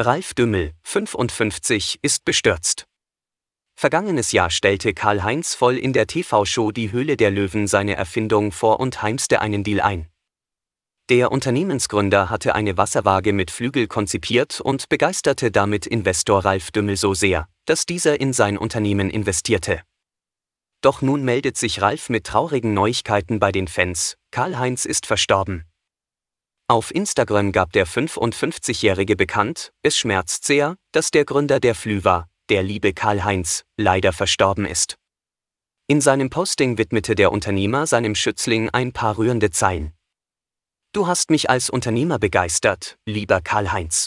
Ralf Dümmel, 55, ist bestürzt. Vergangenes Jahr stellte Karl-Heinz Voll in der TV-Show Die Höhle der Löwen seine Erfindung vor und heimste einen Deal ein. Der Unternehmensgründer hatte eine Wasserwaage mit Flügel konzipiert und begeisterte damit Investor Ralf Dümmel so sehr, dass dieser in sein Unternehmen investierte. Doch nun meldet sich Ralf mit traurigen Neuigkeiten bei den Fans, Karl-Heinz ist verstorben, auf Instagram gab der 55-Jährige bekannt, es schmerzt sehr, dass der Gründer der Flü war, der liebe Karl-Heinz, leider verstorben ist. In seinem Posting widmete der Unternehmer seinem Schützling ein paar rührende Zeilen. Du hast mich als Unternehmer begeistert, lieber Karl-Heinz.